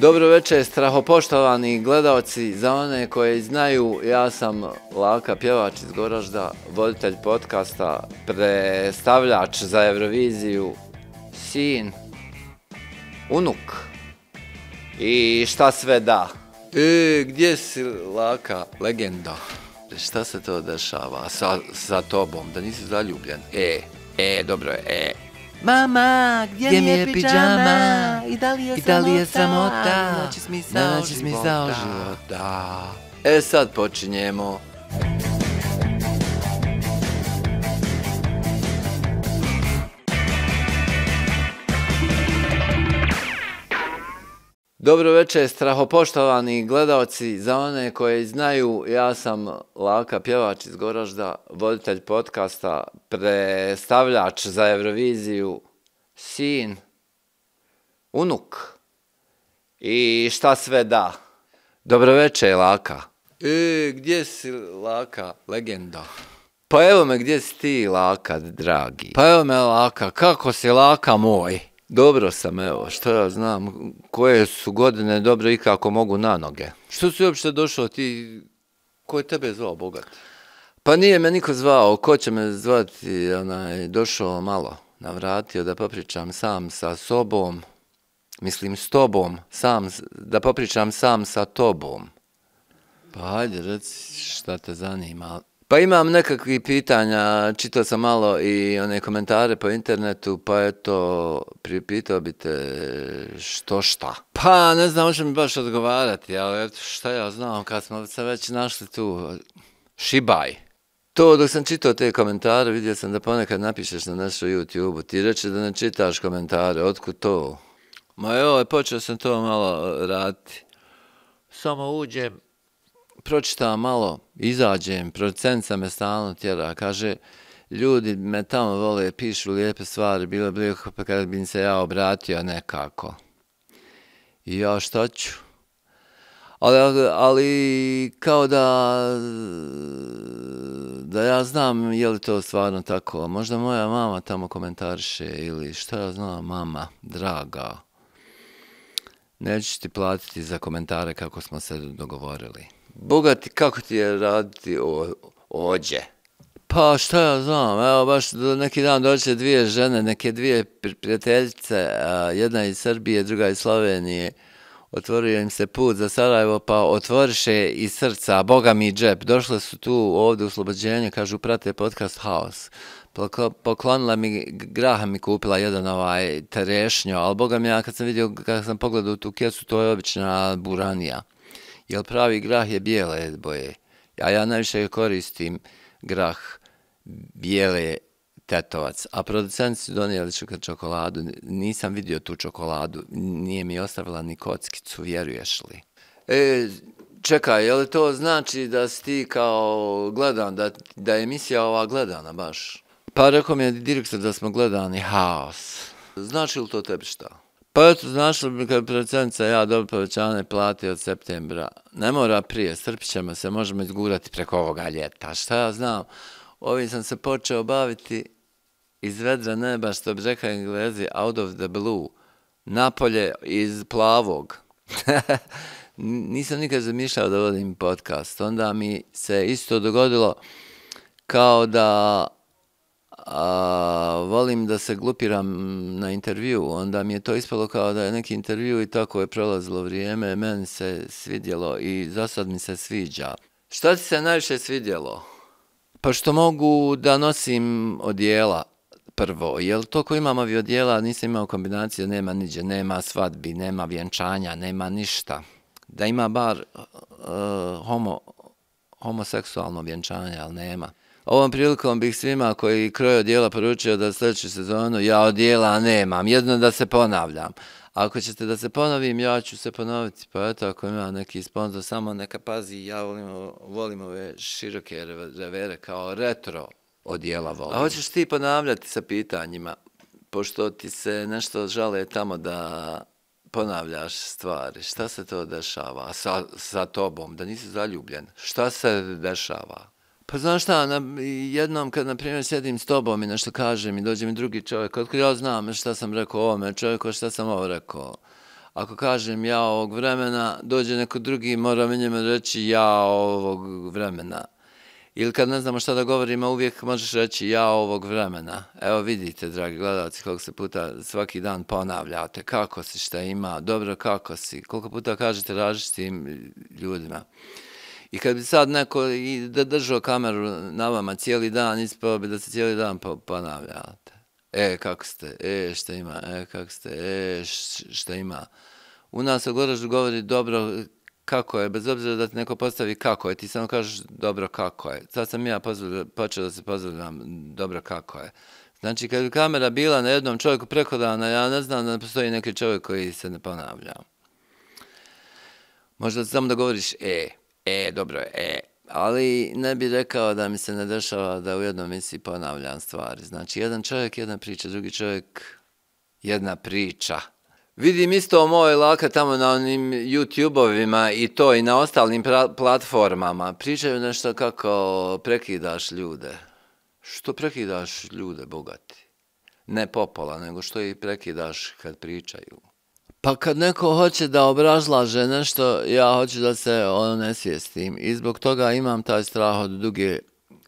Dobro večer, strahopoštovani gledalci, za one koje znaju, ja sam Laka Pjevač iz Goražda, voditelj podcasta, predstavljač za Euroviziju, sin, unuk i šta sve da. E, gdje si Laka, legenda? E, šta se to dešava sa, sa tobom, da nisi zaljubljen? E, e, dobro, e, Mama, gdje, gdje mi je pijama? I da li je, I da li je samota? Na noći smisao života. života. E sad počinjemo. Muzika Dobro večer, strahopoštovani gledalci, za one koje znaju, ja sam Laka Pjevač iz Goražda, voditelj podcasta, predstavljač za Euroviziju, sin, unuk i šta sve da. Dobro večer, Laka. E, gdje si, Laka, legenda? Pa evo me, gdje si ti, Laka, dragi? Pa evo me, Laka, kako si, Laka moj? Dobro sam, evo, što ja znam, koje su godine dobro i kako mogu na noge. Što su uopšte došao ti, ko je tebe zvao, bogat? Pa nije me niko zvao, ko će me zvati, onaj, došao malo, navratio da popričam sam sa sobom, mislim s tobom, sam, da popričam sam sa tobom. Pa hajde, reci šta te zanima, Pa imam nekakvi pitanja, čitao sam malo i one komentare po internetu, pa eto, pripitao bi te što šta. Pa ne znam, može mi baš odgovarati, ali eto šta ja znam, kad smo se već našli tu, šibaj. To dok sam čitao te komentare, vidio sam da ponekad napišeš na našu YouTube-u, ti reče da ne čitaš komentare, otkud to? Ma joj, počeo sam to malo raditi. Samo uđem, pročitam malo, izađem, producenca me stalno tjera, kaže, ljudi me tamo vole, pišu lijepe stvari, bilo bi lijepo pa kad bi se ja obratio nekako. I ja šta ću? Ali, ali kao da, da ja znam je li to stvarno tako, možda moja mama tamo komentariše ili šta ja znam, mama, draga, neću ti platiti za komentare kako smo se dogovorili bogati, kako ti je raditi ođe? Pa šta ja znam, evo baš do neki dan doće dvije žene, neke dvije prijateljice, jedna iz Srbije, druga iz Slovenije, otvorio im se put za Sarajevo, pa otvoriše i srca, boga mi džep, došle su tu ovdje u slobođenju, kažu, prate podcast House, poklonila mi, graha mi kupila jedan ovaj terešnjo, ali boga mi, ja kad sam vidio, kad sam pogledao tu kesu, to je obična buranija jer pravi grah je bijele boje. Ja, ja najviše koristim grah bijele tetovac, a producenci su donijeli čokoladu, nisam vidio tu čokoladu, nije mi ostavila ni kockicu, vjeruješ li? E, čekaj, je li to znači da si ti kao gledan, da, da je emisija ova gledana baš? Pa rekao mi je direktor da smo gledani haos. Znači li to tebi šta? Pa eto, znaš li mi kad procenica ja dobro povećane plati od septembra, ne mora prije, srpićama se, možemo izgurati preko ovoga ljeta, šta ja znam. Ovim sam se počeo baviti iz vedra neba, što bi rekao englezi, out of the blue, napolje iz plavog. Nisam nikad zamišljao da vodim podcast, onda mi se isto dogodilo kao da a volim da se glupiram na intervju, onda mi je to ispalo kao da je neki intervju i tako je prelazilo vrijeme, meni se svidjelo i za sad mi se sviđa. Šta ti se najviše svidjelo? Pa što mogu da nosim odjela prvo, jer to ko imam ovi odjela nisam imao kombinacije, nema niđe, nema svadbi, nema vjenčanja, nema ništa. Da ima bar uh, homo, homoseksualno vjenčanje, ali nema. Ovom prilikom bih svima koji kroju dijela poručio da sljedeću sezonu ja od dijela nemam, jedno da se ponavljam. Ako ćete da se ponovim, ja ću se ponoviti. Pa eto, ako ima neki sponsor, samo neka pazi, ja volim, volim ove široke revere kao retro odjela volim. A hoćeš ti ponavljati sa pitanjima, pošto ti se nešto žale tamo da ponavljaš stvari. Šta se to dešava sa, sa tobom, da nisi zaljubljen? Šta se dešava? Pa znaš šta, na, jednom kad, na primjer, sjedim s tobom i nešto kažem i dođe mi drugi čovjek, kako ja znam šta sam rekao ovome čovjeku, šta sam ovo rekao. Ako kažem ja ovog vremena, dođe neko drugi i mora njemu reći ja ovog vremena. Ili kad ne znamo šta da govorimo, uvijek možeš reći ja ovog vremena. Evo vidite, dragi gledalci, koliko se puta svaki dan ponavljate. Kako si, šta ima, dobro, kako si. Koliko puta kažete različitim ljudima. Uh, I kad bi sad neko i da držao kameru na vama cijeli dan, ispao bi da se cijeli dan ponavljate. E, kako ste? E, šta ima? E, kako ste? E, šta ima? U nas u Goražu govori dobro kako je, bez obzira da ti neko postavi kako je, ti samo kažeš dobro kako je. Sad sam ja počeo da se pozdravljam dobro kako je. Znači, kad bi kamera bila na jednom čovjeku prekodana, ja ne znam da ne postoji neki čovjek koji se ne ponavlja. Možda samo da govoriš e. E. E, dobro, e, ali ne bih rekao da mi se ne dešava da u jednom misli ponavljam stvari. Znači, jedan čovjek, jedna priča, drugi čovjek, jedna priča. Vidim isto moj laka tamo na onim YouTube-ovima i to i na ostalim platformama. Pričaju nešto kako prekidaš ljude. Što prekidaš ljude, bogati? Ne popola, nego što i prekidaš kad pričaju. Pa kad neko hoće da obrazlaže nešto, ja hoću da se ono nesvijestim. I zbog toga imam taj strah od duge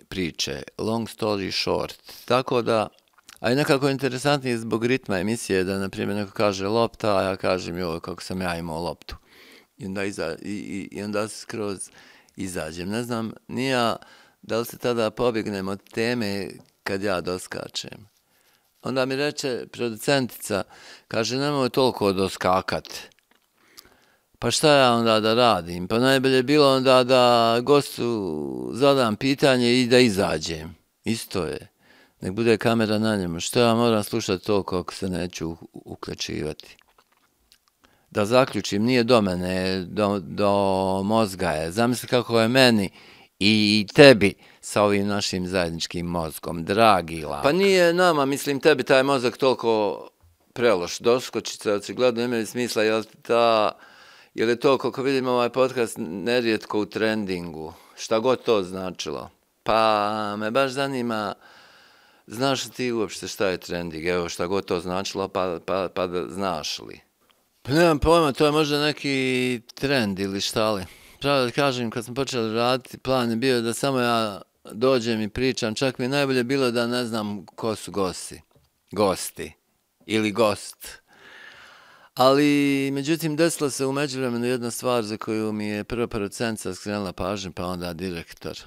priče. Long story short. Tako da, a i nekako interesantnije zbog ritma emisije da, na primjer, neko kaže lopta, a ja kažem joj kako sam ja imao loptu. I onda, iza, i, i, i onda se skroz izađem. Ne znam, nija da li se tada pobignem od teme kad ja doskačem. Onda mi reče producentica, kaže nemoj toliko doskakat. Pa šta ja onda da radim? Pa najbolje bilo onda da gostu zadam pitanje i da izađem. Isto je. Nek bude kamera na njemu. Što ja moram slušati to kako se neću uključivati? Da zaključim, nije do mene, do, do mozga je. Zamisli kako je meni i tebi sa ovim našim zajedničkim mozgom, dragi lak. Pa nije nama, mislim, tebi taj mozak toliko preloš, doskočica, očigledno imaju smisla, jel, ta, jel je to, koliko vidim ovaj podcast, nerijetko u trendingu, šta god to značilo. Pa me baš zanima, znaš li ti uopšte šta je trending, evo šta god to značilo, pa, pa, pa da znaš li? Pa nemam pojma, to je možda neki trend ili šta li. Pravo da kažem, kad sam počeo raditi, plan je bio da samo ja dođem i pričam, čak mi je najbolje bilo da ne znam ko su gosti. Gosti. Ili gost. Ali, međutim, desila se u međuvremenu jedna stvar za koju mi je prva producenca skrenula pažnju, pa onda direktor.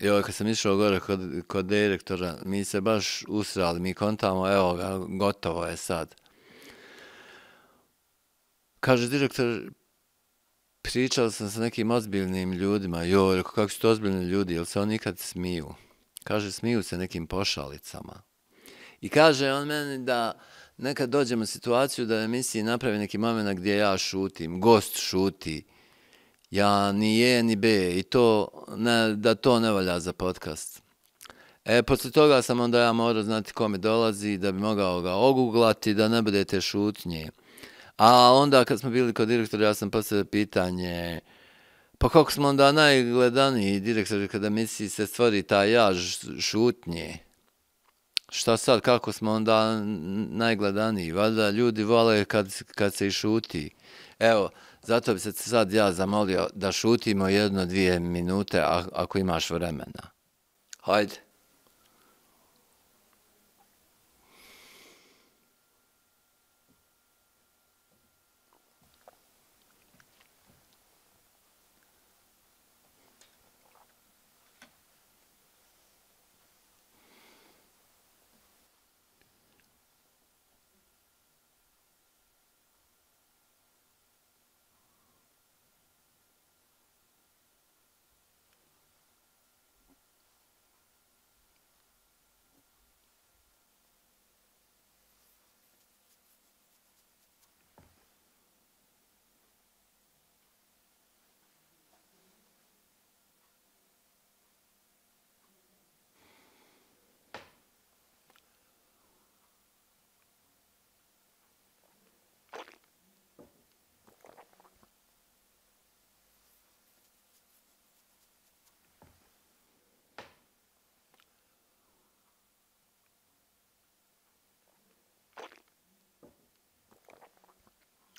I ovaj, kad sam išao gore kod, kod direktora, mi se baš usrali, mi kontamo, evo ga, gotovo je sad. Kaže direktor, pričao sam sa nekim ozbiljnim ljudima. Jo, reko, kako su to ozbiljni ljudi, jel se oni ikad smiju? Kaže, smiju se nekim pošalicama. I kaže on meni da nekad dođemo u situaciju da emisiji napravi neki moment gdje ja šutim, gost šuti, ja ni je ni be i to, ne, da to ne valja za podcast. E, posle toga sam onda ja morao znati kome dolazi da bi mogao ga oguglati da ne budete šutnje. šutnji. A onda kad smo bili kod direktora, ja sam postavio pitanje, pa kako smo onda najgledaniji direktor kada misli se stvori ta ja šutnje? Šta sad, kako smo onda najgledaniji? Valjda ljudi vole kad, kad se i šuti. Evo, zato bi se sad ja zamolio da šutimo jedno, dvije minute ako imaš vremena. Hajde.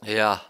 Ja.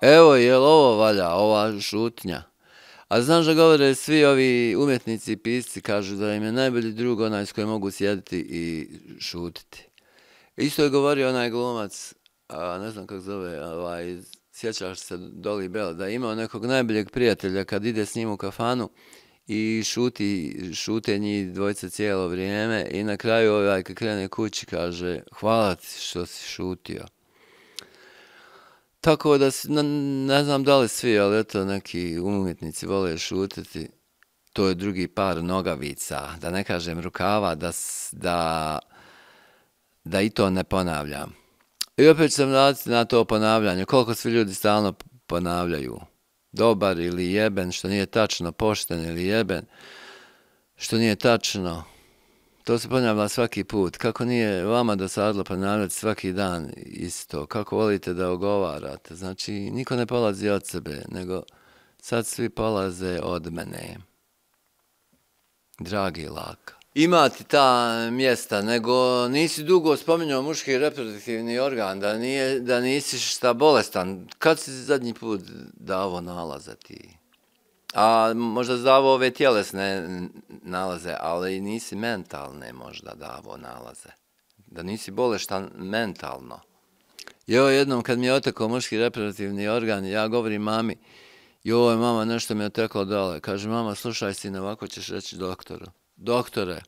Evo, jel ovo valja, ova šutnja? A znam da govore svi ovi umjetnici i pisci, kažu da im je najbolji drug onaj s kojim mogu sjediti i šutiti. Isto je govorio onaj glumac, a ne znam kako zove, ovaj, sjećaš se Doli Bela, da je imao nekog najboljeg prijatelja kad ide s njim u kafanu i šuti, šute njih dvojca cijelo vrijeme i na kraju ovaj kad krene kući kaže hvala ti što si šutio. Tako da, si, ne, ne znam da li svi, ali eto, neki umjetnici vole šutiti. To je drugi par nogavica, da ne kažem rukava, da, da, da i to ne ponavljam. I opet ću se vratiti na to ponavljanje. Koliko svi ljudi stalno ponavljaju? Dobar ili jeben, što nije tačno, pošten ili jeben, što nije tačno, To se ponavlja svaki put. Kako nije vama da sadlo pa narod svaki dan isto? Kako volite da ogovarate? Znači, niko ne polazi od sebe, nego sad svi polaze od mene. Dragi lak. Ima ti ta mjesta, nego nisi dugo spominjao muški reproduktivni organ, da, nije, da nisi šta bolestan. Kad si zadnji put davo nalaza ti? A možda zdavo ove tjelesne nalaze, ali nisi mentalne možda davo nalaze. Da nisi bolešta mentalno. Jo, jednom kad mi je otekao muški reprezentativni organ, ja govorim mami, joj, mama, nešto mi je oteklo dole. Kaže, mama, slušaj sine, ovako ćeš reći doktoru. Doktore,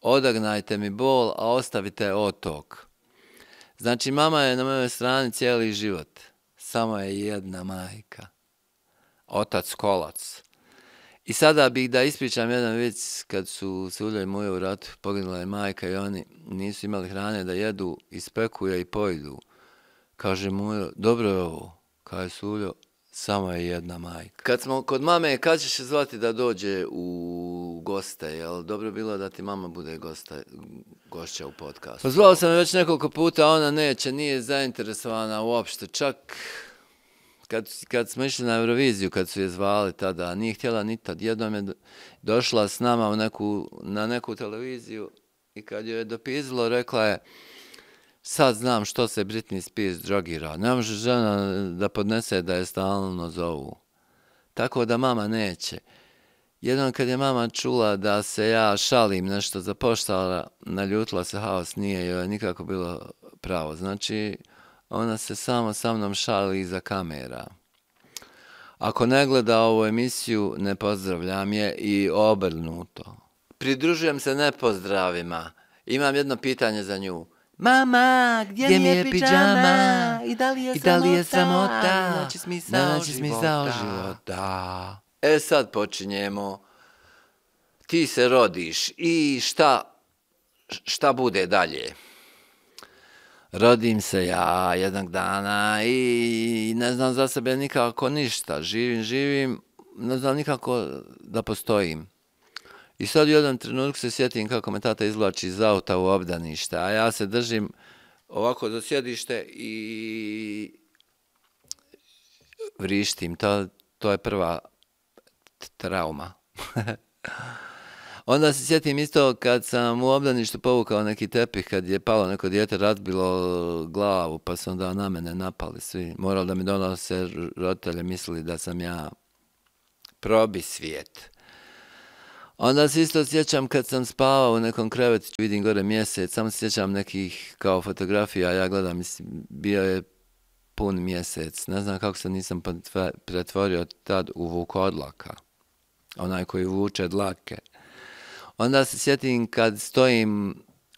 odagnajte mi bol, a ostavite otok. Znači, mama je na mojoj strani cijeli život. Samo je jedna majka. Otac kolac. Otac kolac. I sada bih da ispričam jedan vic kad su se uljeli moje u ratu, poginula je majka i oni nisu imali hrane da jedu, ispeku je i pojedu. Kaže mu dobro je ovo, kaže suljo, samo je jedna majka. Kad smo kod mame, kad ćeš zvati da dođe u goste, jel dobro bilo da ti mama bude gosta, gošća u podcastu? Pa zvao sam već nekoliko puta, ona neće, nije zainteresovana uopšte, čak kad, kad smo išli na Euroviziju, kad su je zvali tada, nije htjela ni tad, jednom je došla s nama u neku, na neku televiziju i kad joj je dopizilo, rekla je, sad znam što se Britney Spears drogira, ne može žena da podnese da je stalno zovu. Tako da mama neće. Jednom kad je mama čula da se ja šalim nešto za poštala, naljutila se haos, nije joj nikako bilo pravo. Znači, ona se samo sa mnom šali iza kamera. Ako ne gleda ovu emisiju, ne pozdravljam je i obrnuto. Pridružujem se nepozdravima. Imam jedno pitanje za nju. Mama, gdje, gdje mi je pijama? I da li je samota? Znači smisao života. E sad počinjemo. Ti se rodiš i šta, šta bude dalje? Šta bude dalje? rodim se ja jednog dana i ne znam za sebe nikako ništa. Živim, živim, ne znam nikako da postojim. I sad u jedan trenutku se sjetim kako me tata izvlači iz auta u obdanište, a ja se držim ovako za sjedište i vrištim. To, to je prva trauma. Onda se sjetim isto kad sam u obdaništu povukao neki tepih, kad je palo neko dijete, razbilo glavu, pa se onda na mene napali svi. Moralo da mi donose roditelje, mislili da sam ja probi svijet. Onda se isto sjećam kad sam spavao u nekom krevetu, vidim gore mjesec, samo se sjećam nekih kao fotografija, ja gledam, mislim, bio je pun mjesec. Ne znam kako se nisam pa- pretvorio tad u vukodlaka, onaj koji vuče dlake onda se sjetim kad stojim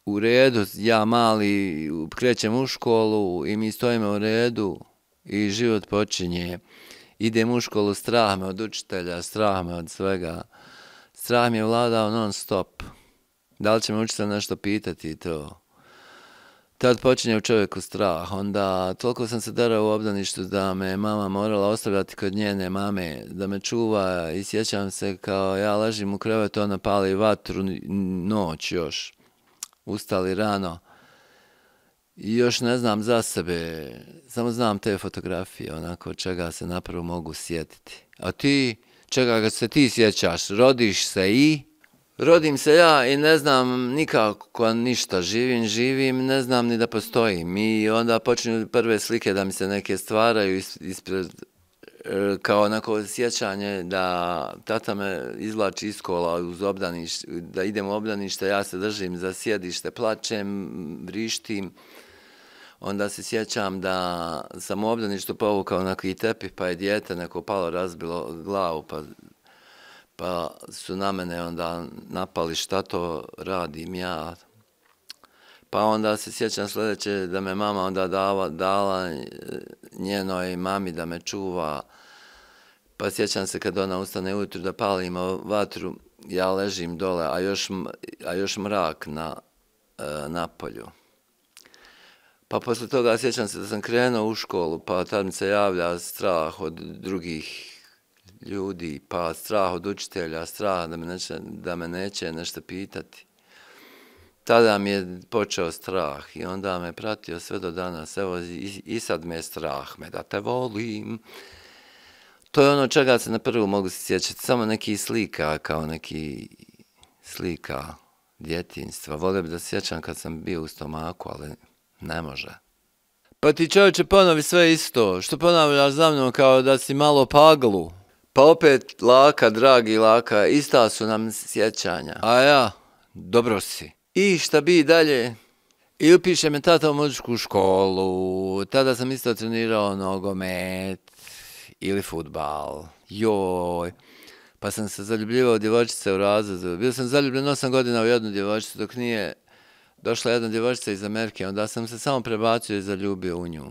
u redu, ja mali krećem u školu i mi stojimo u redu i život počinje. Idem u školu, strah me od učitelja, strah me od svega. Strah mi je vladao non stop. Da li će me učitelj nešto pitati to? Tad počinje u čovjeku strah, onda toliko sam se darao u obdaništu da me mama morala ostavljati kod njene mame, da me čuva i sjećam se kao ja ležim u krevetu, ona pali vatru noć još, ustali rano. I još ne znam za sebe, samo znam te fotografije, onako čega se napravo mogu sjetiti. A ti, čega ga se ti sjećaš, rodiš se i... Rodim se ja i ne znam nikako ništa. Živim, živim, ne znam ni da postojim. I onda počinju prve slike da mi se neke stvaraju ispred, e, kao onako sjećanje da tata me izlači iz kola uz obdanište, da idem u obdanište, ja se držim za sjedište, plačem, vrištim. Onda se sjećam da sam u obdaništu povukao onako i tepih, pa je djete neko palo razbilo glavu, pa Pa su na mene onda napali šta to radim ja. Pa onda se sjećam sljedeće da me mama onda dava, dala e, njenoj mami da me čuva. Pa sjećam se kad ona ustane ujutru da palimo vatru, ja ležim dole, a još, a još mrak na, e, na polju. Pa posle toga sjećam se da sam krenuo u školu, pa tad mi se javlja strah od drugih ljudi, pa strah od učitelja, strah da me neće, da me neće nešto pitati. Tada mi je počeo strah i onda me pratio sve do danas. Evo i, i sad me je strah, me da te volim. To je ono čega se na prvu mogu sjećati. Samo neki slika kao neki slika djetinstva. Volio bi da sjećam kad sam bio u stomaku, ali ne može. Pa ti čovječe ponovi sve isto. Što ponavljaš za mnom kao da si malo paglu? Pa Pa opet, laka, dragi laka, ista su nam sjećanja. A ja, dobro si. I šta bi dalje? I upiše me tata u muzičku školu, tada sam isto trenirao nogomet ili futbal. Joj, pa sam se zaljubljivao djevojčice u razredu. Bio sam zaljubljen 8 godina u jednu djevojčicu, dok nije došla jedna djevojčica iz Amerike, onda sam se samo prebacio i zaljubio u nju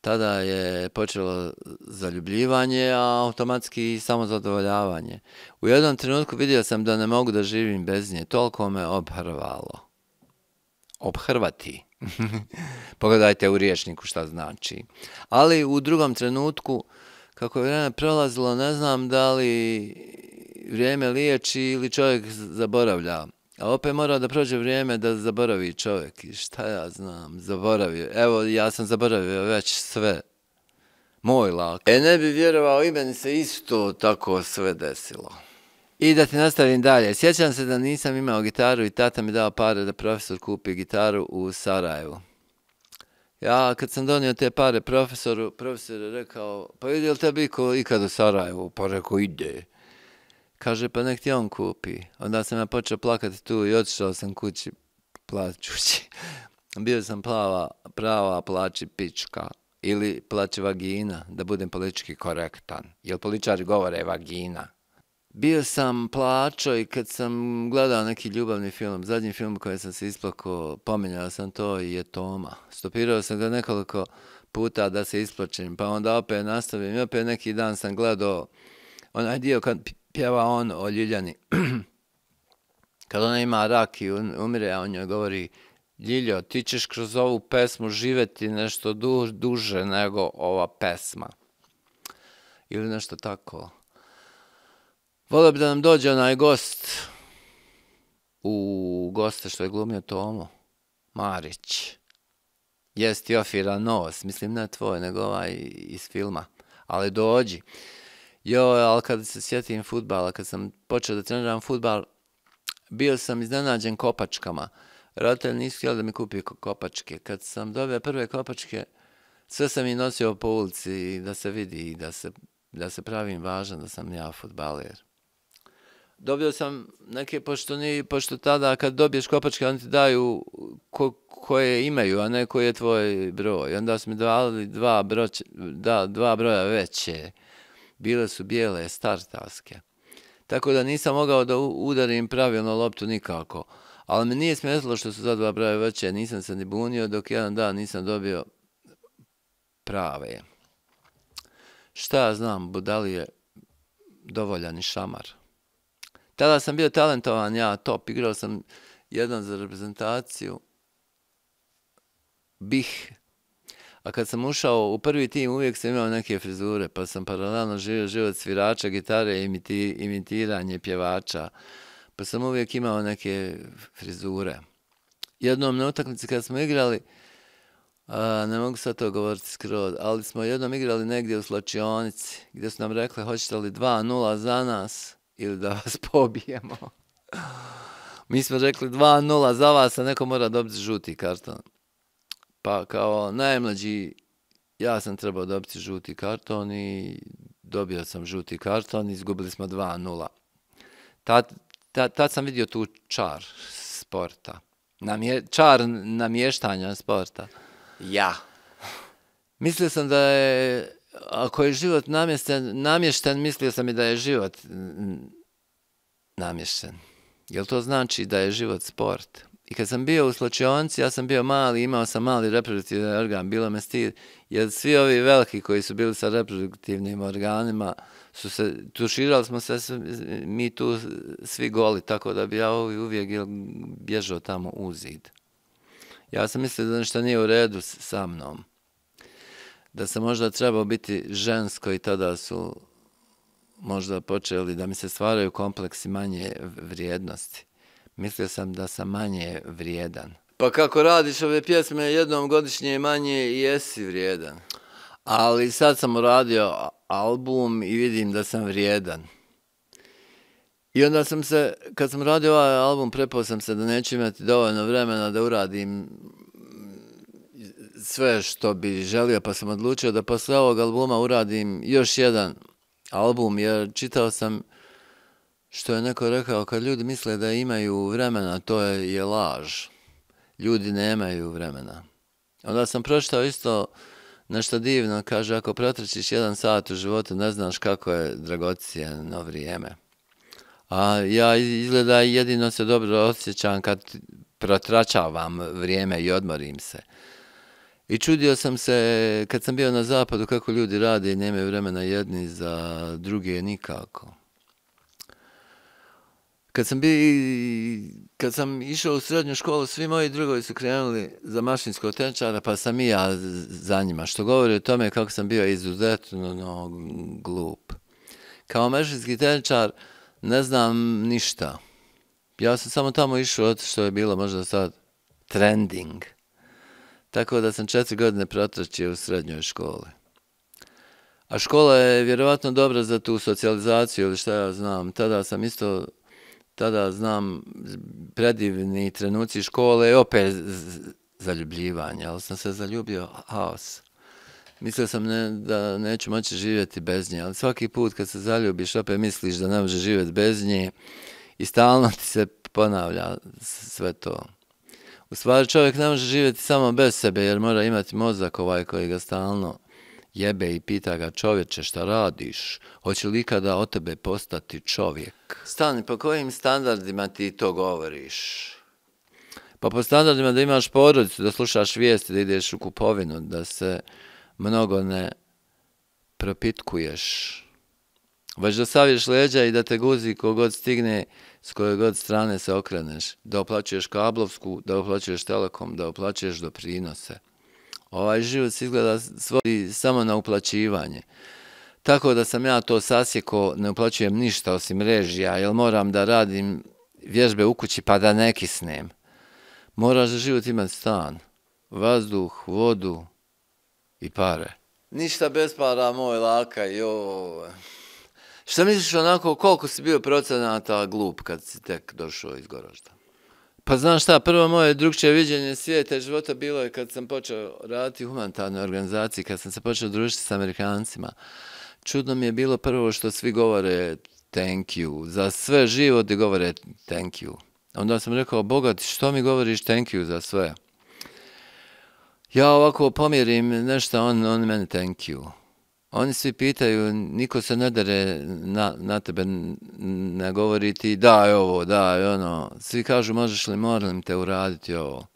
tada je počelo zaljubljivanje, a automatski i samozadovoljavanje. U jednom trenutku vidio sam da ne mogu da živim bez nje, toliko me obhrvalo. Obhrvati. Pogledajte u riječniku šta znači. Ali u drugom trenutku, kako je vrijeme prolazilo, ne znam da li vrijeme liječi ili čovjek zaboravlja. A opet mora da prođe vrijeme da zaboravi čovjek. I šta ja znam, zaboravio. Evo, ja sam zaboravio već sve. Moj lak. E ne bi vjerovao i meni se isto tako sve desilo. I da ti nastavim dalje. Sjećam se da nisam imao gitaru i tata mi dao pare da profesor kupi gitaru u Sarajevu. Ja kad sam donio te pare profesoru, profesor je rekao, pa vidi li tebi ko ikad u Sarajevu? Pa rekao, ide. Kaže, pa nek ti on kupi. Onda sam ja počeo plakati tu i otišao sam kući plaćući. Bio sam plava, prava plaći pička ili plaći vagina, da budem politički korektan. Jer političari govore vagina. Bio sam plačo i kad sam gledao neki ljubavni film, zadnji film koji sam se isplako, pominjao sam to i je Toma. Stopirao sam ga nekoliko puta da se isplačim, pa onda opet nastavim. I opet neki dan sam gledao onaj dio kad pjeva on o Ljiljani, kad ona ima rak i umire, a on joj govori, Ljiljo, ti ćeš kroz ovu pesmu živeti nešto du, duže nego ova pesma. Ili nešto tako. Volio bi da nam dođe onaj gost u goste što je glumio Tomo. Marić. Jest ti ofira nos. Mislim ne tvoj, nego ovaj iz filma. Ali dođi. Uh, Jo, ali kad se sjetim futbala, kad sam počeo da treniram futbal, bio sam iznenađen kopačkama. Roditelj nisu htjeli da mi kupi kopačke. Kad sam dobio prve kopačke, sve sam i nosio po ulici da se vidi i da se, da se pravim važan da sam ja futbaler. Dobio sam neke, pošto, ni, pošto tada kad dobiješ kopačke, oni ti daju ko, koje imaju, a ne koji je tvoj broj. Onda su mi davali dva, broć, da, dva broja veće. Uh, bile su bijele startaske. Tako da nisam mogao da udarim pravilno loptu nikako. Ali mi nije smetalo što su za dva brave veće, nisam se ni bunio dok jedan dan nisam dobio prave. Šta ja znam, budali je dovoljan i šamar. Tada sam bio talentovan, ja top, igrao sam jedan za reprezentaciju. Bih, A kad sam ušao u prvi tim, uvijek sam imao neke frizure, pa sam paralelno živio život svirača, gitare, imiti, imitiranje, pjevača. Pa sam uvijek imao neke frizure. Jednom na utakmici kad smo igrali, a, ne mogu sad to govoriti skroz, ali smo jednom igrali negdje u slačionici, gdje su nam rekli hoćete li 2-0 za nas ili da vas pobijemo. Mi smo rekli 2-0 za vas, a neko mora dobiti žuti karton pa kao najmlađi ja sam trebao dobiti žuti karton i dobio sam žuti karton i izgubili smo 2-0. Tad, tad, tad sam vidio tu čar sporta. Namje, čar namještanja sporta. Ja. Mislio sam da je, ako je život namješten, namješten, mislio sam i da je život namješten. Jel to znači da je život sport? I kad sam bio u slučajonci, ja sam bio mali, imao sam mali reproduktivni organ, bilo me stid, jer svi ovi veliki koji su bili sa reproduktivnim organima, su se, tuširali smo se, mi tu svi goli, tako da bi ja uvijek bježao tamo u zid. Ja sam mislio da ništa nije u redu sa mnom. Da sam možda trebao biti žensko i tada su možda počeli da mi se stvaraju kompleksi manje vrijednosti mislio sam da sam manje vrijedan. Pa kako radiš ove pjesme, jednom godišnje manje i jesi vrijedan. Ali sad sam uradio album i vidim da sam vrijedan. I onda sam se, kad sam radio ovaj album, prepao sam se da neću imati dovoljno vremena da uradim sve što bi želio, pa sam odlučio da posle ovog albuma uradim još jedan album, jer čitao sam uh, Što je neko rekao, kad ljudi misle da imaju vremena, to je, je laž. Ljudi nemaju vremena. Onda sam pročitao isto nešto divno, kaže, ako protrećiš jedan sat u životu, ne znaš kako je dragocijeno vrijeme. A ja izgleda jedino se dobro osjećam kad protračavam vrijeme i odmorim se. I čudio sam se, kad sam bio na zapadu, kako ljudi rade i nemaju vremena jedni za druge nikako kad sam bi kad sam išao u srednju školu svi moji drugovi su krenuli za mašinskog tenčara pa sam i ja za njima što govori o tome kako sam bio izuzetno no, glup kao mašinski tenčar ne znam ništa ja sam samo tamo išao od što je bilo možda sad trending tako da sam četiri godine protračio u srednjoj školi A škola je vjerovatno dobra za tu socijalizaciju ili šta ja znam. Tada sam isto tada znam predivni trenuci škole i opet zaljubljivanje, ali sam se zaljubio haos. Mislio sam ne, da neću moći živjeti bez nje, ali svaki put kad se zaljubiš, opet misliš da ne može živjeti bez nje i stalno ti se ponavlja sve to. U stvari čovjek ne može živjeti samo bez sebe jer mora imati mozak ovaj koji ga stalno jebe i pita ga čovječe šta radiš, hoće li ikada od tebe postati čovjek? Stani, po kojim standardima ti to govoriš? Pa po standardima da imaš porodicu, da slušaš vijesti, da ideš u kupovinu, da se mnogo ne propitkuješ. Već da saviješ leđa i da te guzi kogod stigne, s koje god strane se okreneš, da oplaćuješ kablovsku, da oplaćuješ telekom, da oplaćuješ doprinose. Ovaj život se izgleda svodi samo na uplaćivanje. Tako da sam ja to sasjeko, ne uplaćujem ništa osim režija, jer moram da radim vježbe u kući pa da neki snem. Moraš za život imati stan, vazduh, vodu i pare. Ništa bez para, moj laka, jo. Šta misliš onako, koliko si bio procenata glup kad si tek došao iz Goražda? Pa znam šta, prvo moje drugče viđenje svijeta i života bilo je kad sam počeo raditi u humanitarnoj organizaciji, kad sam se počeo družiti s Amerikancima. Čudno mi je bilo prvo što svi govore thank you, za sve živote govore thank you. Onda sam rekao, bogat, što mi govoriš thank you za sve? Ja ovako pomjerim nešto, on, on meni thank you. Oni svi pitaju, niko se ne dare na, na tebe ne govori ti daj ovo, daj ono. Svi kažu možeš li, moram te uraditi ovo.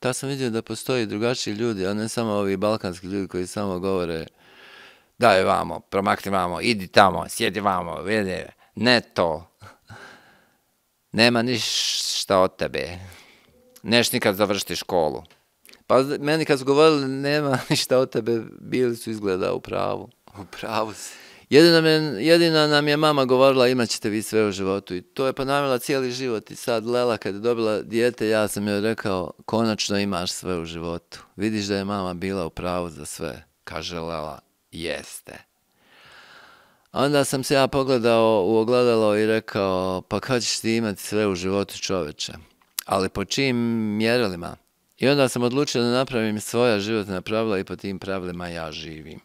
Ta sam vidio da postoji drugačiji ljudi, a ne samo ovi balkanski ljudi koji samo govore daj vamo, promakni vamo, idi tamo, sjedi vamo, vidi, ne to. Nema ništa od tebe. Neš nikad završiti školu. Pa meni kad su govorili nema ništa od tebe, bili su izgleda u pravu. U pravu si. Jedina, me, jedina nam je mama govorila imat ćete vi sve u životu i to je ponavljala cijeli život i sad Lela kad je dobila dijete ja sam joj rekao konačno imaš sve u životu. Vidiš da je mama bila u pravu za sve. Kaže Lela, jeste. Onda sam se ja pogledao u ogledalo i rekao pa kad ćeš ti imati sve u životu čoveče? Ali po čijim mjerilima? I onda sam odlučio da napravim svoja životna pravila i po tim pravilima ja živim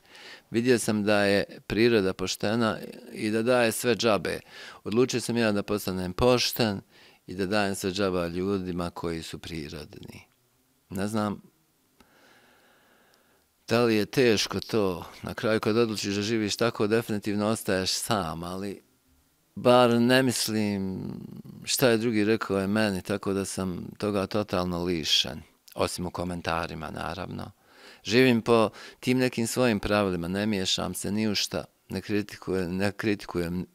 vidio sam da je priroda poštena i da daje sve džabe. Odlučio sam ja da postanem pošten i da dajem sve džaba ljudima koji su prirodni. Ne znam da li je teško to. Na kraju kad odlučiš da živiš tako, definitivno ostaješ sam, ali bar ne mislim šta je drugi rekao je meni, tako da sam toga totalno lišen, osim u komentarima naravno živim po tim nekim svojim pravilima, ne miješam se ni u šta, ne kritikujem, ne kritikujem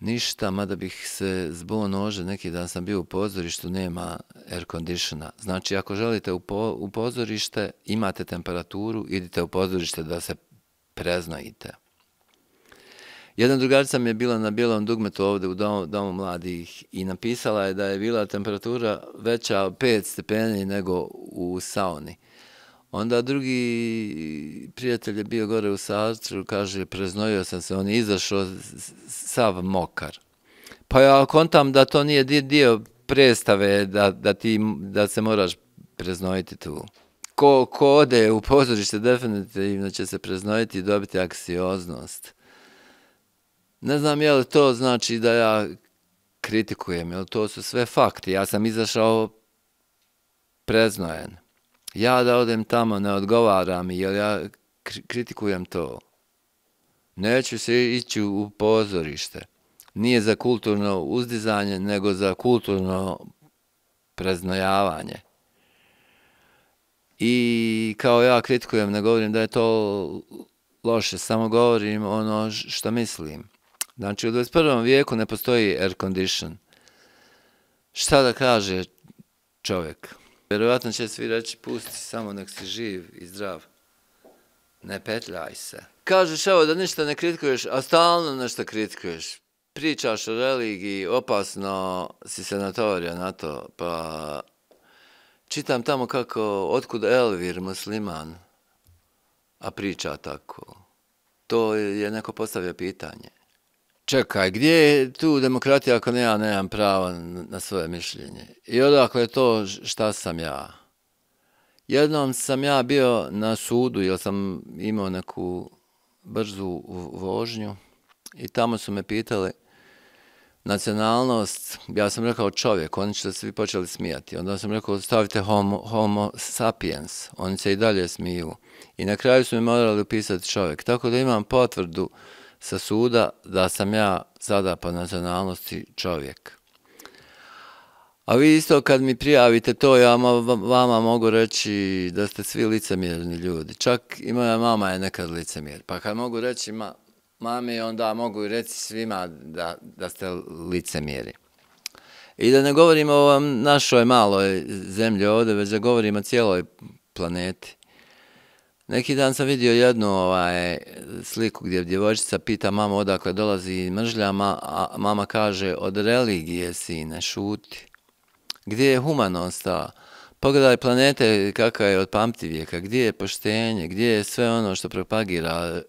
ništa, mada bih se zbuo nože, neki dan sam bio u pozorištu, nema air conditiona. Znači, ako želite u pozorište, imate temperaturu, idite u pozorište da se preznojite. Jedna drugarica mi je bila na bijelom dugmetu ovde u domu, domu mladih i napisala je da je bila temperatura veća od 5 stepeni nego u sauni. Uh, Onda drugi prijatelj je bio gore u Sarcu, kaže, preznojio sam se, on je izašao sav mokar. Pa ja kontam da to nije dio predstave da, da, ti, da se moraš preznojiti tu. Ko, ko ode u pozorište, definitivno će se preznojiti i dobiti aksioznost. Ne znam je li to znači da ja kritikujem, jel to su sve fakti. Ja sam izašao preznojen ja da odem tamo ne odgovaram jer ja kritikujem to. Neću se ići u pozorište. Nije za kulturno uzdizanje, nego za kulturno preznojavanje. I kao ja kritikujem, ne govorim da je to loše, samo govorim ono što mislim. Znači, u 21. vijeku ne postoji air condition. Šta da kaže čovjek? Verovatno će svi reći pusti samo nek si živ i zdrav. Ne petljaj se. Kažeš evo da ništa ne kritikuješ, a stalno nešto kritikuješ. Pričaš o religiji, opasno si se natovario na to, pa čitam tamo kako, otkud Elvir musliman, a priča tako. To je neko postavio pitanje čekaj, gdje je tu demokratija ako ne ja nemam prava na svoje mišljenje? I odakle je to šta sam ja? Jednom sam ja bio na sudu jer sam imao neku brzu vožnju i tamo su me pitali nacionalnost, ja sam rekao čovjek, oni će se svi počeli smijati. Onda sam rekao stavite homo, homo sapiens, oni se i dalje smiju. I na kraju su mi morali upisati čovjek. Tako da imam potvrdu uh, sa suda da sam ja sada po nacionalnosti čovjek. A vi isto kad mi prijavite to, ja vama mogu reći da ste svi licemjerni ljudi. Čak i moja mama je nekad licemjer. Pa kad mogu reći ma, mami, onda mogu reći svima da, da ste licemjeri. I da ne govorimo o našoj maloj zemlji ovde, već da govorimo cijeloj planeti. Neki dan sam vidio jednu ovaj, sliku gdje djevojčica pita mama odakle dolazi i mržlja, ma, a mama kaže od religije sine, šuti. Gdje je humanost ta? Pogledaj planete kakva je od pamti vijeka, gdje je poštenje, gdje je sve ono što propagira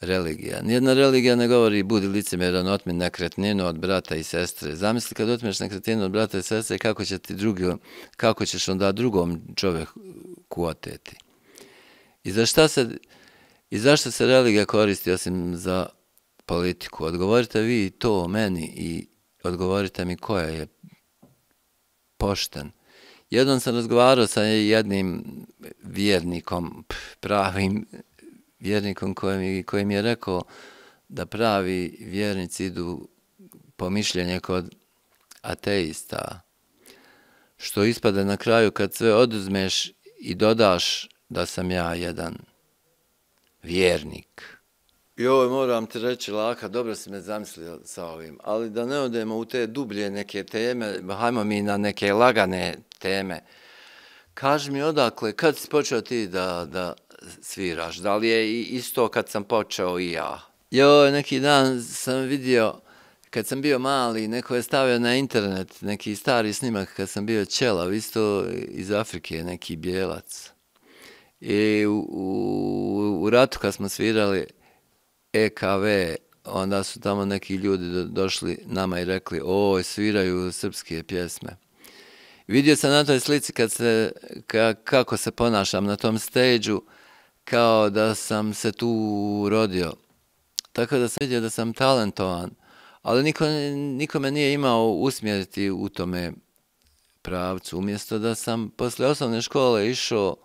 religija. Nijedna religija ne govori budi licemjeran, otmi nekretninu od brata i sestre. Zamisli kad otmiš nekretninu od brata i sestre, kako će ti drugi, kako ćeš onda drugom čovjeku oteti. I za šta se, i zašto se religija koristi osim za politiku? Odgovorite vi to meni i odgovorite mi koja je pošten. Jednom sam razgovarao sa jednim vjernikom, pravim vjernikom koji mi, koji mi je rekao da pravi vjernici idu po mišljenje kod ateista. Što ispada na kraju kad sve oduzmeš i dodaš da sam ja jedan vjernik. I ovo moram ti reći, Laka, dobro si me zamislio sa ovim, ali da ne odemo u te dublje neke teme, hajmo mi na neke lagane teme. Kaži mi odakle, kad si počeo ti da, da sviraš, da li je isto kad sam počeo i ja? Jo, neki dan sam vidio, kad sam bio mali, neko je stavio na internet neki stari snimak kad sam bio ćelav, isto iz Afrike, neki bijelac. I u, u, u ratu kad smo svirali EKV, onda su tamo neki ljudi do, došli nama i rekli oj, sviraju srpske pjesme. Vidio sam na toj slici kad se, ka, kako se ponašam na tom steđu, kao da sam se tu rodio. Tako da sam vidio da sam talentovan, ali niko, niko me nije imao usmjeriti u tome pravcu. Umjesto da sam posle osnovne škole išao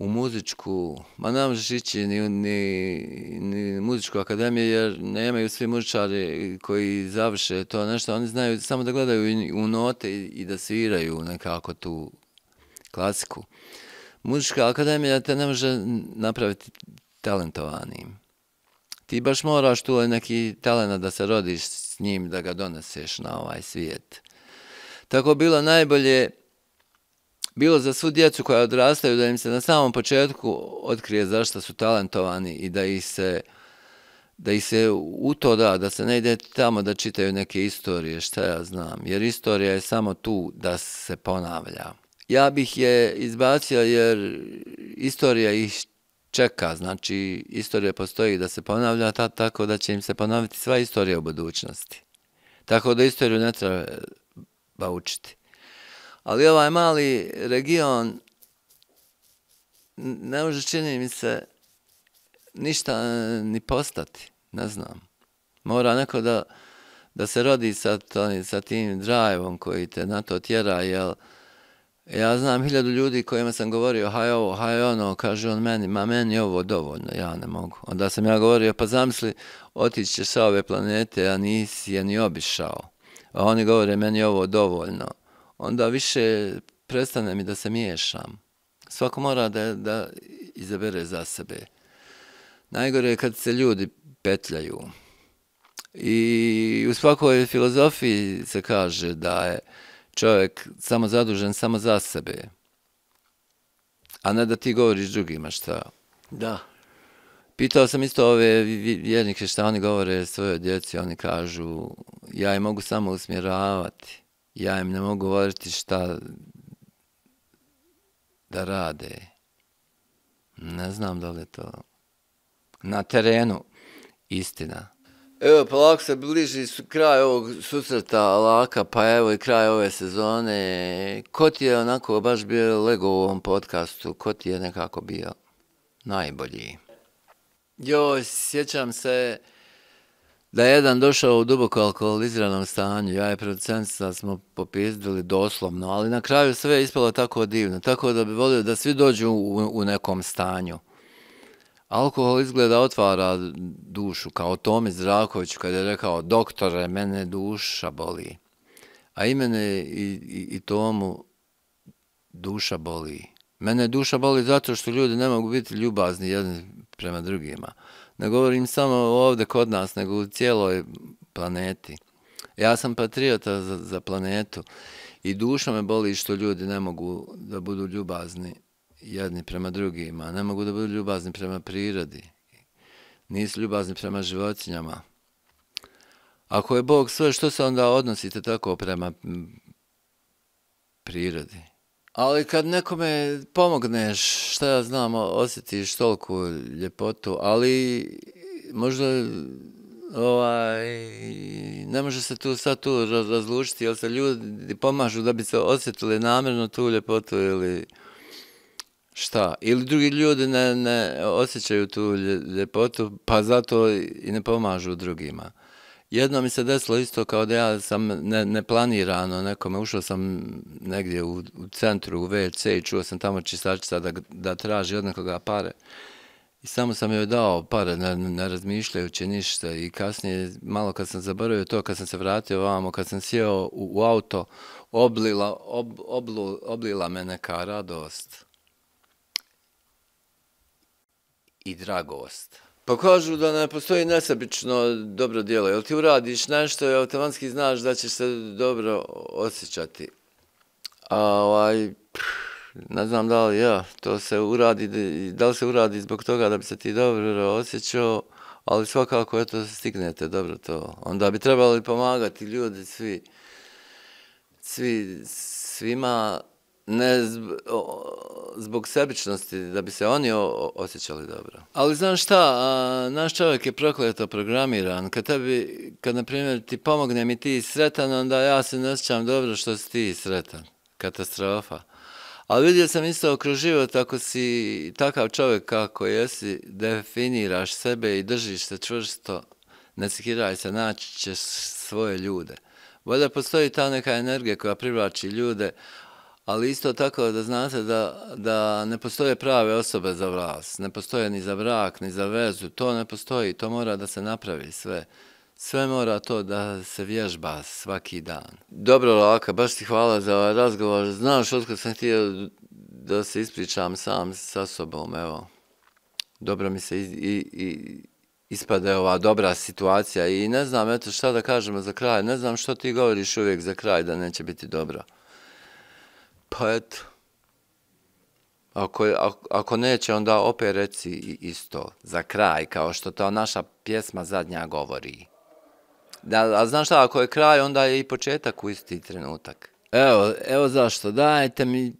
u muzičku, ma ne možeš ići ni, ni, ni muzičku akademiju jer nemaju svi muzičari koji završe to nešto, oni znaju samo da gledaju u note i, i da sviraju nekako tu klasiku. Muzička akademija te ne može napraviti talentovanim. Ti baš moraš tu neki talent da se rodiš s njim, da ga doneseš na ovaj svijet. Tako bilo najbolje, bilo za svu djecu koja odrastaju da im se na samom početku otkrije zašto su talentovani i da ih se da ih se u to da, da se ne ide tamo da čitaju neke istorije, šta ja znam, jer istorija je samo tu da se ponavlja. Ja bih je izbacio jer istorija ih čeka, znači istorija postoji da se ponavlja ta, tako da će im se ponaviti sva istorija u budućnosti. Tako da istoriju ne treba učiti. Ali ovaj mali region ne može čini mi se ništa e, ni postati. Ne znam. Mora neko da, da se rodi sa, to, sa tim drajvom koji te na to tjera, jel... Ja znam hiljadu ljudi kojima sam govorio, haj ovo, haj ono, kaže on meni, ma meni ovo dovoljno, ja ne mogu. Onda sam ja govorio, pa zamisli, otići ćeš sa ove planete, a nisi je ni obišao. A oni govore, meni ovo dovoljno onda više prestane mi da se miješam. Svako mora da, da izabere za sebe. Najgore je kad se ljudi petljaju. I u svakoj filozofiji se kaže da je čovjek samo zadužen samo za sebe. A ne da ti govoriš drugima šta. Da. Pitao sam isto ove vjernike šta oni govore svojoj djeci. Oni kažu ja je mogu samo usmjeravati ja im ne mogu govoriti šta da rade. Ne znam da li je to na terenu istina. Evo, polako pa se bliži su kraj ovog susreta Laka, pa evo i kraj ove sezone. Ko ti je onako baš bio lego u ovom podcastu? Ko ti je nekako bio najbolji? Jo, sjećam se da je jedan došao u duboko alkoholiziranom stanju, ja i producentica smo popizdili doslovno, ali na kraju sve je ispalo tako divno, tako da bi volio da svi dođu u, u nekom stanju. Alkohol izgleda otvara dušu, kao Tomi Zraković kada je rekao, doktore, mene duša boli. A i mene i, i, i Tomu duša boli. Mene duša boli zato što ljudi ne mogu biti ljubazni jedni prema drugima ne govorim samo ovde kod nas, nego u cijeloj planeti. Ja sam patriota za, za planetu i duša me boli što ljudi ne mogu da budu ljubazni jedni prema drugima, ne mogu da budu ljubazni prema prirodi, nisu ljubazni prema životinjama. Ako je Bog sve, što se onda odnosite tako prema prirodi? Ali kad nekome pomogneš, šta ja znam, osjetiš toliko ljepotu, ali možda ovaj, ne može se tu sad tu razlučiti, jer se ljudi pomažu da bi se osjetili namjerno tu ljepotu ili šta. Ili drugi ljudi ne, ne osjećaju tu ljepotu, pa zato i ne pomažu drugima. Jedno mi se desilo isto kao da ja sam ne, neplanirano nekome, ušao sam negdje u, u centru, u WC i čuo sam tamo čistačica da, da traži od nekoga pare. I samo sam joj dao pare, ne, ne razmišljajući ništa i kasnije, malo kad sam zaboravio to, kad sam se vratio vamo, kad sam sjeo u, u auto, oblila, ob, oblu, oblila me neka radost i dragost. Pa kažu da ne postoji nesebično dobro djelo. Jel ti uradiš nešto i automatski znaš da ćeš se dobro osjećati. A ovaj, ne znam da li ja, to se uradi, da li se uradi zbog toga da bi se ti dobro osjećao, ali svakako eto stignete dobro to. Onda bi trebali pomagati ljudi svi, svi, svima, Ne zb zbog sebičnosti, da bi se oni osjećali dobro. Ali znam šta, a, naš čovjek je prokleto programiran. Kad, tebi, kad na primjer, ti pomogne mi ti sretan, onda ja se ne osjećam dobro što si ti sretan. Katastrofa. Ali vidio sam isto okroz život, ako si takav čovjek kako jesi, definiraš sebe i držiš se čvrsto, ne sikiraj se, naći ćeš svoje ljude. Bolje postoji ta neka energija koja privlači ljude, ali isto tako da znate da, da ne postoje prave osobe za vas, ne postoje ni za brak, ni za vezu, to ne postoji, to mora da se napravi sve. Sve mora to da se vježba svaki dan. Dobro, Laka, baš ti hvala za ovaj razgovor. Znaš, otkud sam htio da se ispričam sam sa sobom, evo. Dobro mi se i, i, i ispade ova dobra situacija i ne znam eto šta da kažemo za kraj, ne znam što ti govoriš uvijek za kraj da neće biti dobro. Pa eto. Ako, ako neće, onda opet reci isto, za kraj, kao što ta naša pjesma zadnja govori. Da, a znaš šta, ako je kraj, onda je i početak u isti trenutak. Evo, evo zašto, dajte mi,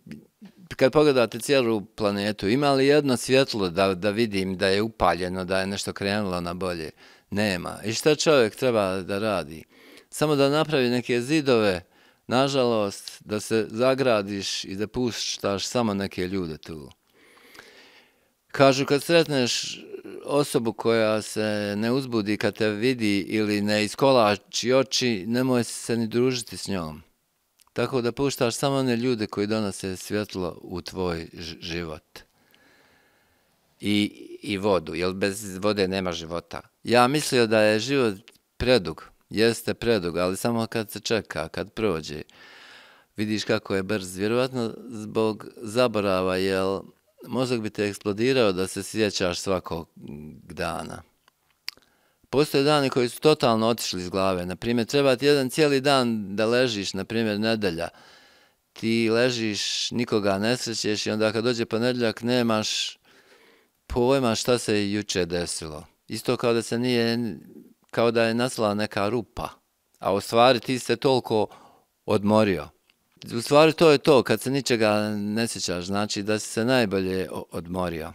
kad pogledate cijelu planetu, ima li jedno svjetlo da, da vidim da je upaljeno, da je nešto krenulo na bolje? Nema. I šta čovjek treba da radi? Samo da napravi neke zidove, nažalost, da se zagradiš i da puštaš samo neke ljude tu. Kažu, kad sretneš osobu koja se ne uzbudi kad te vidi ili ne iskolači oči, nemoj se ni družiti s njom. Tako da puštaš samo one ljude koji donose svjetlo u tvoj život. I, i vodu, jer bez vode nema života. Ja mislio da je život predug, jeste predug, ali samo kad se čeka, kad prođe, vidiš kako je brz. Vjerovatno zbog zaborava, jel mozak bi te eksplodirao da se sjećaš svakog dana. Postoje dani koji su totalno otišli iz glave. Na primjer, treba ti jedan cijeli dan da ležiš, na primjer, nedelja. Ti ležiš, nikoga ne srećeš i onda kad dođe ponedeljak nemaš pojma šta se juče desilo. Isto kao da se nije kao da je nastala neka rupa, a u stvari ti se toliko odmorio. U stvari to je to, kad se ničega ne sjećaš, znači da si se najbolje odmorio.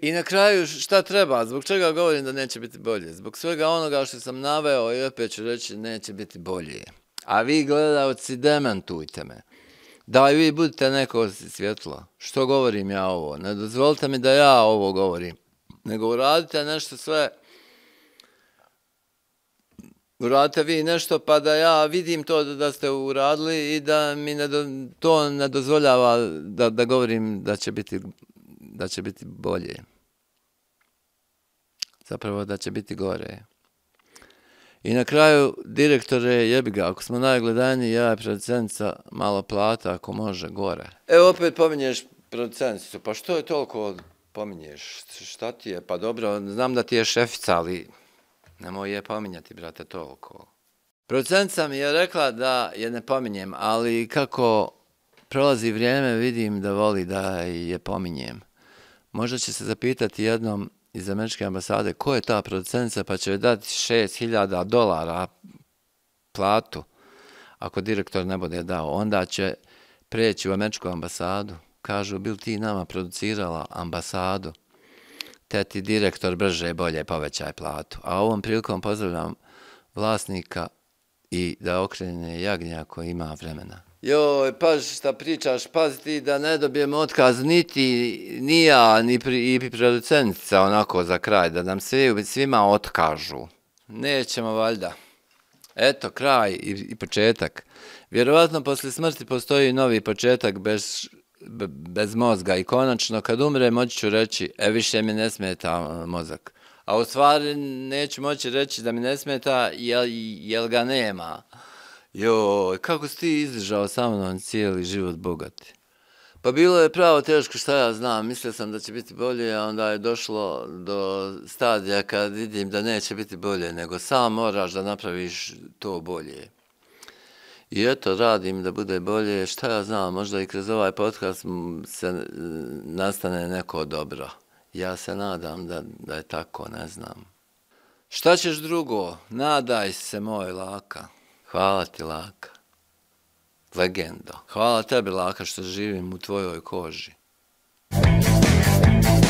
I na kraju šta treba, zbog čega govorim da neće biti bolje? Zbog svega onoga što sam naveo i opet ću reći neće biti bolje. A vi gledalci demantujte me. Da vi budite neko svjetlo. Što govorim ja ovo? Ne dozvolite mi da ja ovo govorim. Nego uradite nešto sve... Uradite vi nešto pa da ja vidim to da ste uradili i da mi ne do, to ne dozvoljava da, da govorim da će, biti, da će biti bolje. Zapravo da će biti gore. I na kraju direktore jebi ga, ako smo najgledaniji, ja je producenca malo plata, ako može, gore. Evo opet pominješ producencu, pa što je toliko pominješ, šta ti je, pa dobro, znam da ti je šefica, ali Nemoj je pominjati, brate, toliko. Producentica mi je rekla da je ne pominjem, ali kako prolazi vrijeme, vidim da voli da je pominjem. Možda će se zapitati jednom iz američke ambasade ko je ta producentica pa će joj dati 6000 dolara platu ako direktor ne bude dao. Onda će preći u američku ambasadu. Kažu, bil ti nama producirala ambasadu? te ti direktor brže i bolje povećaj platu. A ovom prilikom pozdravljam vlasnika i da okrene jagnja koji ima vremena. Joj, paš šta pričaš, pazi ti da ne dobijemo otkaz niti ni ja, ni pri, i producentica onako za kraj, da nam svi, svima otkažu. Nećemo valjda. Eto, kraj i, i početak. Vjerovatno posle smrti postoji novi početak bez bez mozga i konačno kad umre moći ću reći e više mi ne smeta mozak. A u stvari neću moći reći da mi ne smeta jel, jel ga nema. Jo, kako si ti izdržao sa mnom cijeli život bogati? Pa bilo je pravo teško šta ja znam, mislio sam da će biti bolje, a onda je došlo do stadija kad vidim da neće biti bolje, nego sam moraš da napraviš to bolje i eto, radim da bude bolje. Šta ja znam, možda i kroz ovaj podcast se nastane neko dobro. Ja se nadam da, da je tako, ne znam. Šta ćeš drugo? Nadaj se, moj Laka. Hvala ti, Laka. Legendo. Hvala tebi, Laka, što živim u tvojoj koži. Thank you.